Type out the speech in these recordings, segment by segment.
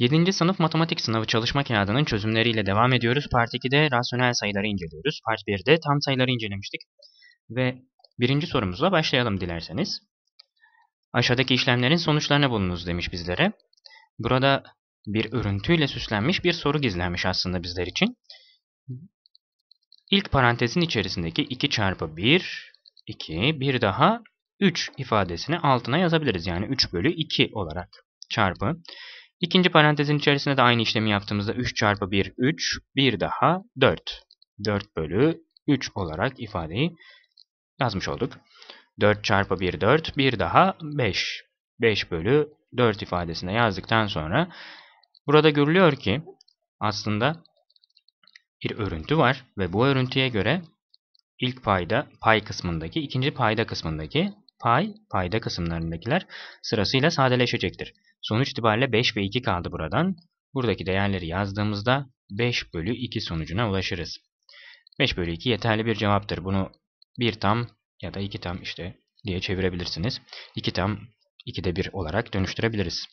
7. sınıf matematik sınavı çalışma kağıdının çözümleriyle devam ediyoruz. Part 2'de rasyonel sayıları inceliyoruz. Part 1'de tam sayıları incelemiştik. Ve birinci sorumuzla başlayalım dilerseniz. Aşağıdaki işlemlerin sonuçlarını bulunuz demiş bizlere. Burada bir örüntüyle süslenmiş bir soru gizlenmiş aslında bizler için. İlk parantezin içerisindeki 2 çarpı 1, 2, bir daha 3 ifadesini altına yazabiliriz. Yani 3 bölü 2 olarak çarpı. İkinci parantezin içerisinde de aynı işlemi yaptığımızda 3 çarpı 1 3, 1 daha 4. 4 bölü 3 olarak ifadeyi yazmış olduk. 4 çarpı 1 4, 1 daha 5. 5 bölü 4 ifadesine yazdıktan sonra burada görülüyor ki aslında bir örüntü var ve bu örüntüye göre ilk payda pay kısmındaki, ikinci payda kısmındaki pay, payda kısımlarındakiler sırasıyla sadeleşecektir. Sonuç itibariyle 5 ve 2 kaldı buradan. Buradaki değerleri yazdığımızda 5 bölü 2 sonucuna ulaşırız. 5 bölü 2 yeterli bir cevaptır. Bunu 1 tam ya da 2 tam işte diye çevirebilirsiniz. 2 tam 2'de 1 olarak dönüştürebiliriz.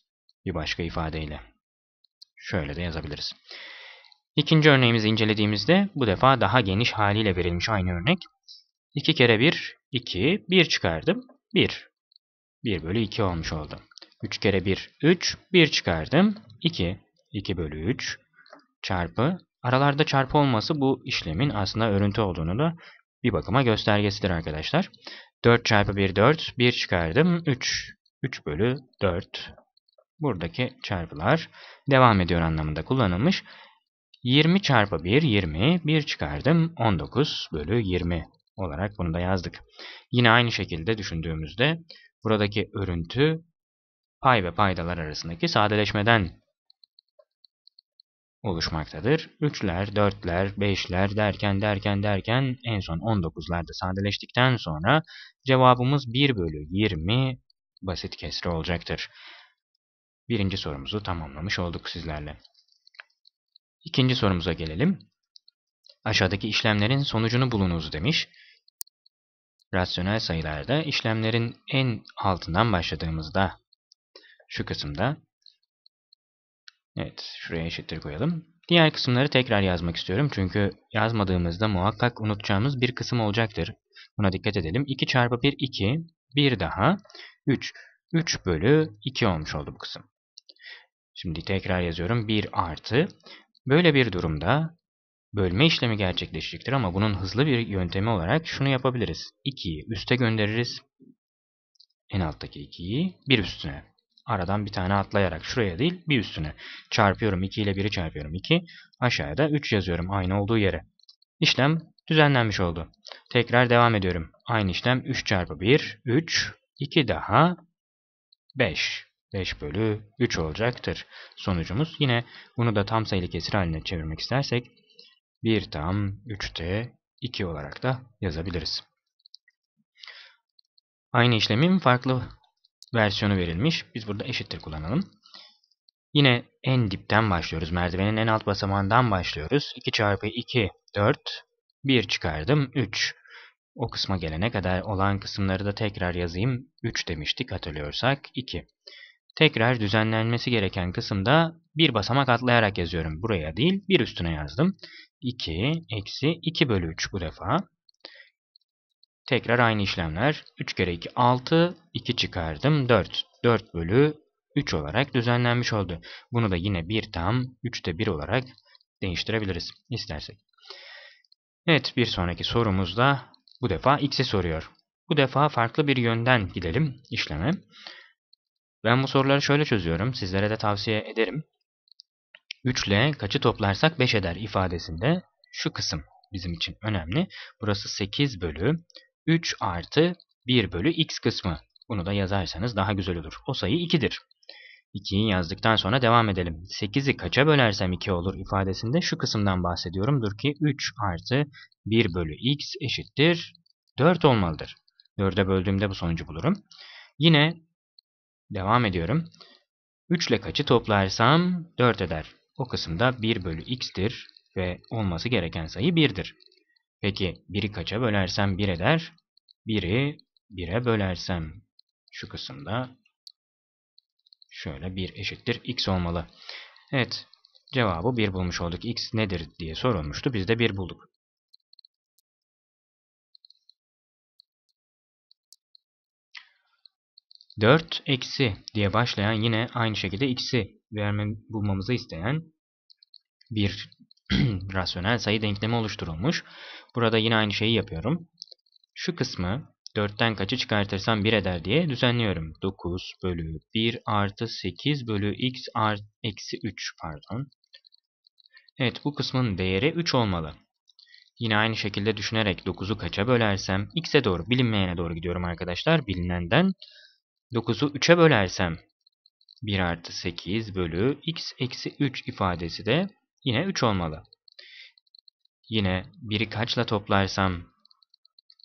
Bir başka ifadeyle. Şöyle de yazabiliriz. İkinci örneğimizi incelediğimizde bu defa daha geniş haliyle verilmiş aynı örnek. 2 kere 1, 2, 1 çıkardım. 1. 1 bölü 2 olmuş oldu. 3 kere 1 3. 1 çıkardım. 2. 2 bölü 3 çarpı. Aralarda çarpı olması bu işlemin aslında örüntü olduğunu da bir bakıma göstergesidir arkadaşlar. 4 çarpı 1 4. 1 çıkardım. 3. 3 bölü 4. Buradaki çarpılar devam ediyor anlamında kullanılmış. 20 çarpı 1 20. 1 çıkardım. 19 bölü 20 olarak bunu da yazdık. Yine aynı şekilde düşündüğümüzde buradaki örüntü pay ve paydalar arasındaki sadeleşmeden oluşmaktadır. Üçler, dörtler, beşler derken derken derken en son 19'larda sadeleştikten sonra cevabımız 1 bölü 20 basit kesri olacaktır. Birinci sorumuzu tamamlamış olduk sizlerle. İkinci sorumuza gelelim. Aşağıdaki işlemlerin sonucunu bulunuz demiş. Rasyonel sayılarda işlemlerin en altından başladığımızda şu kısımda. Evet şuraya eşittir koyalım. Diğer kısımları tekrar yazmak istiyorum. Çünkü yazmadığımızda muhakkak unutacağımız bir kısım olacaktır. Buna dikkat edelim. 2 çarpı 1 2. 1 daha. 3. 3 bölü 2 olmuş oldu bu kısım. Şimdi tekrar yazıyorum. 1 artı. Böyle bir durumda bölme işlemi gerçekleşecektir ama bunun hızlı bir yöntemi olarak şunu yapabiliriz. 2'yi üste göndeririz. En alttaki 2'yi bir üstüne aradan bir tane atlayarak şuraya değil bir üstüne çarpıyorum 2 ile 1'i çarpıyorum 2 aşağıya da 3 yazıyorum aynı olduğu yere. İşlem düzenlenmiş oldu. Tekrar devam ediyorum. Aynı işlem 3 çarpı 1 3 2 daha 5. 5 bölü 3 olacaktır sonucumuz. Yine bunu da tam sayılı kesir haline çevirmek istersek 1 tam 3'te 2 olarak da yazabiliriz. Aynı işlemin farklı versiyonu verilmiş. Biz burada eşittir kullanalım. Yine en dipten başlıyoruz. Merdivenin en alt basamağından başlıyoruz. 2 çarpı 2, 4. 1 çıkardım, 3. O kısma gelene kadar olan kısımları da tekrar yazayım. 3 demiştik hatırlıyorsak. 2. Tekrar düzenlenmesi gereken kısımda bir basamak atlayarak yazıyorum. Buraya değil, bir üstüne yazdım. 2, eksi 2 bölü 3 bu defa. Tekrar aynı işlemler. 3 kere 2 6, 2 çıkardım. 4. 4 bölü 3 olarak düzenlenmiş oldu. Bunu da yine 1 tam 3'te 1 olarak değiştirebiliriz istersek. Evet bir sonraki sorumuzda bu defa x'i soruyor. Bu defa farklı bir yönden gidelim işleme. Ben bu soruları şöyle çözüyorum. Sizlere de tavsiye ederim. 3 ile kaçı toplarsak 5 eder ifadesinde şu kısım bizim için önemli. Burası 8 bölü 3 artı 1 bölü x kısmı. Bunu da yazarsanız daha güzel olur. O sayı 2'dir. 2'yi yazdıktan sonra devam edelim. 8'i kaça bölersem 2 olur ifadesinde şu kısımdan bahsediyorum. Dur ki 3 artı 1 bölü x eşittir 4 olmalıdır. 4'e böldüğümde bu sonucu bulurum. Yine devam ediyorum. 3 ile kaçı toplarsam 4 eder. O kısımda 1 bölü x'tir ve olması gereken sayı 1'dir. Peki biri kaça bölersem 1 eder? Biri 1'e bölersem şu kısımda şöyle 1 eşittir x olmalı. Evet cevabı 1 bulmuş olduk. x nedir diye sorulmuştu. Biz de 1 bulduk. Dört eksi diye başlayan yine aynı şekilde x'i verme, bulmamızı isteyen bir rasyonel sayı denklemi oluşturulmuş. Burada yine aynı şeyi yapıyorum. Şu kısmı 4'ten kaçı çıkartırsam 1 eder diye düzenliyorum. 9 bölü 1 artı 8 bölü x artı eksi 3 pardon. Evet bu kısmın değeri 3 olmalı. Yine aynı şekilde düşünerek 9'u kaça bölersem x'e doğru bilinmeyene doğru gidiyorum arkadaşlar. Bilinenden 9'u 3'e bölersem 1 artı 8 bölü x eksi 3 ifadesi de Yine 3 olmalı. Yine 1'i kaçla toplarsam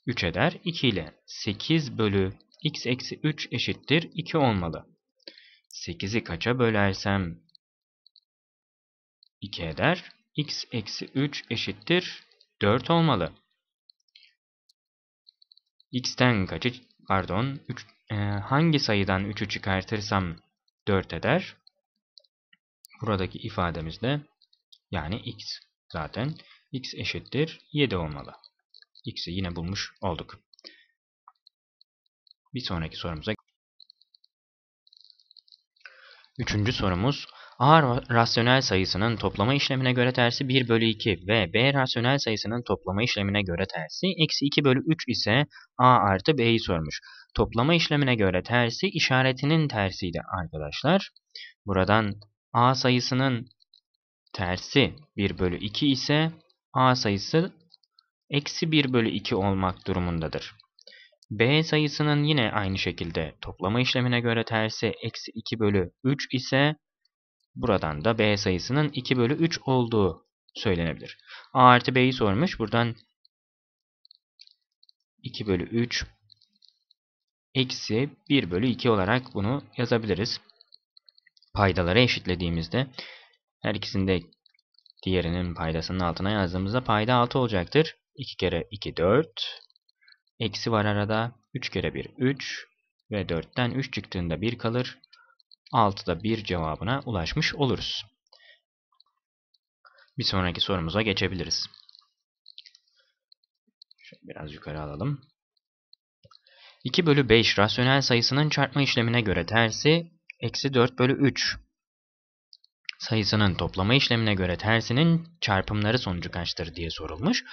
3 eder. 2 ile 8 bölü x eksi 3 eşittir 2 olmalı. 8'i kaça bölersem 2 eder. x eksi 3 eşittir 4 olmalı. x'ten kaçı pardon 3, e, hangi sayıdan 3'ü çıkartırsam 4 eder. Buradaki ifademizde yani x. Zaten x eşittir 7 olmalı. x'i yine bulmuş olduk. Bir sonraki sorumuza Üçüncü sorumuz A rasyonel sayısının toplama işlemine göre tersi 1 bölü 2 ve B rasyonel sayısının toplama işlemine göre tersi eksi 2 bölü 3 ise A artı B'yi sormuş. Toplama işlemine göre tersi işaretinin tersiydi arkadaşlar. Buradan A sayısının tersi 1 bölü 2 ise A sayısı eksi 1 bölü 2 olmak durumundadır. B sayısının yine aynı şekilde toplama işlemine göre tersi eksi 2 bölü 3 ise buradan da B sayısının 2 bölü 3 olduğu söylenebilir. A artı B'yi sormuş. Buradan 2 bölü 3 eksi 1 bölü 2 olarak bunu yazabiliriz. Paydaları eşitlediğimizde her ikisini de diğerinin paydasının altına yazdığımızda payda 6 olacaktır. 2 kere 2 4. Eksi var arada. 3 kere 1 3. Ve 4'ten 3 çıktığında 1 kalır. 6'da 1 cevabına ulaşmış oluruz. Bir sonraki sorumuza geçebiliriz. Şöyle biraz yukarı alalım. 2 bölü 5 rasyonel sayısının çarpma işlemine göre tersi eksi 4 bölü 3 sayısının toplama işlemine göre tersinin çarpımları sonucu kaçtır diye sorulmuş.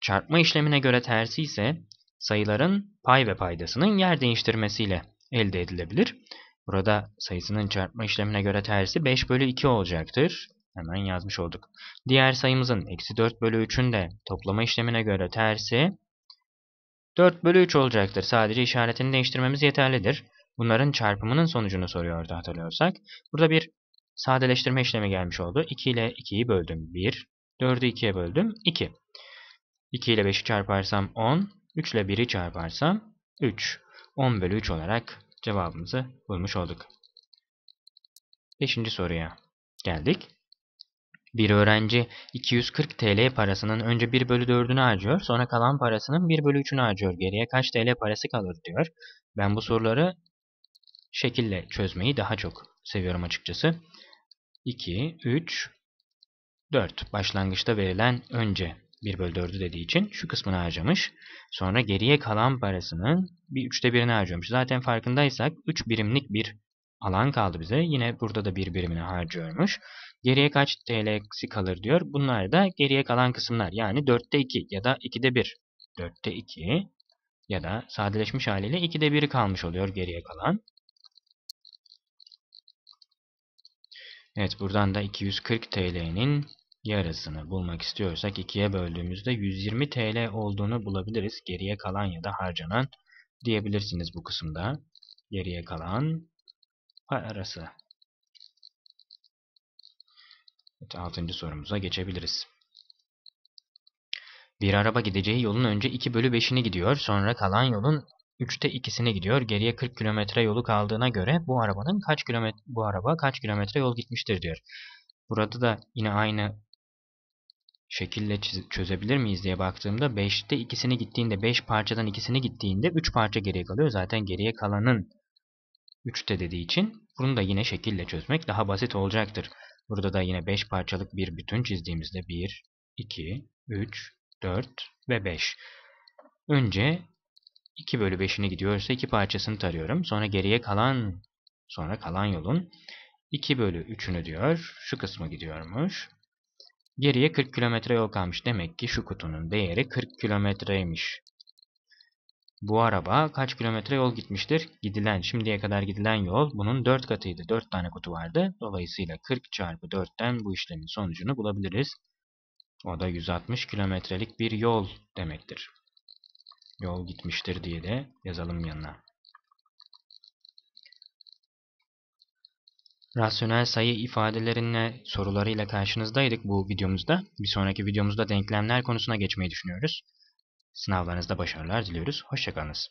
Çarpma işlemine göre tersi ise sayıların pay ve paydasının yer değiştirmesiyle elde edilebilir. Burada sayısının çarpma işlemine göre tersi 5 bölü 2 olacaktır. Hemen yazmış olduk. Diğer sayımızın eksi 4 bölü 3'ün de toplama işlemine göre tersi 4 bölü 3 olacaktır. Sadece işaretini değiştirmemiz yeterlidir. Bunların çarpımının sonucunu soruyordu hatırlıyorsak. Burada bir Sadeleştirme işlemi gelmiş oldu. 2 ile 2'yi böldüm 1. 4'ü 2'ye böldüm 2. 2 ile 5'i çarparsam 10. 3 ile 1'i çarparsam 3. 10 bölü 3 olarak cevabımızı bulmuş olduk. 5. soruya geldik. Bir öğrenci 240 TL parasının önce 1 bölü 4'ünü harcıyor, sonra kalan parasının 1 bölü 3'ünü harcıyor. Geriye kaç TL parası kalır diyor. Ben bu soruları şekille çözmeyi daha çok seviyorum açıkçası. 2, 3, 4. Başlangıçta verilen önce 1 bölü 4'ü dediği için şu kısmını harcamış. Sonra geriye kalan parasının bir üçte birini harcıyormuş. Zaten farkındaysak 3 birimlik bir alan kaldı bize. Yine burada da bir birimini harcıyormuş. Geriye kaç TL'si kalır diyor. Bunlar da geriye kalan kısımlar. Yani 4'te 2 ya da 2'de 1. 4'te 2 ya da sadeleşmiş haliyle 2'de 1'i kalmış oluyor geriye kalan. Evet buradan da 240 TL'nin yarısını bulmak istiyorsak 2'ye böldüğümüzde 120 TL olduğunu bulabiliriz. Geriye kalan ya da harcanan diyebilirsiniz bu kısımda. Geriye kalan parası. Evet, 6. sorumuza geçebiliriz. Bir araba gideceği yolun önce 2 bölü 5'ini gidiyor. Sonra kalan yolun 3'te 2'sine gidiyor. Geriye 40 kilometre yolu kaldığına göre bu arabanın kaç kilometre bu araba kaç kilometre yol gitmiştir diyor. Burada da yine aynı şekilde çözebilir miyiz diye baktığımda 5'te ikisini gittiğinde 5 parçadan ikisini gittiğinde 3 parça geriye kalıyor. Zaten geriye kalanın 3'te dediği için bunu da yine şekilde çözmek daha basit olacaktır. Burada da yine 5 parçalık bir bütün çizdiğimizde 1, 2, 3, 4 ve 5. Önce 2 bölü 5'ini gidiyorsa 2 parçasını tarıyorum. Sonra geriye kalan sonra kalan yolun 2 bölü 3'ünü diyor. Şu kısmı gidiyormuş. Geriye 40 kilometre yol kalmış. Demek ki şu kutunun değeri 40 kilometreymiş. Bu araba kaç kilometre yol gitmiştir? Gidilen, şimdiye kadar gidilen yol bunun 4 katıydı. 4 tane kutu vardı. Dolayısıyla 40 çarpı 4'ten bu işlemin sonucunu bulabiliriz. O da 160 kilometrelik bir yol demektir yol gitmiştir diye de yazalım yanına. Rasyonel sayı ifadelerine sorularıyla karşınızdaydık bu videomuzda. Bir sonraki videomuzda denklemler konusuna geçmeyi düşünüyoruz. Sınavlarınızda başarılar diliyoruz. Hoşçakalınız.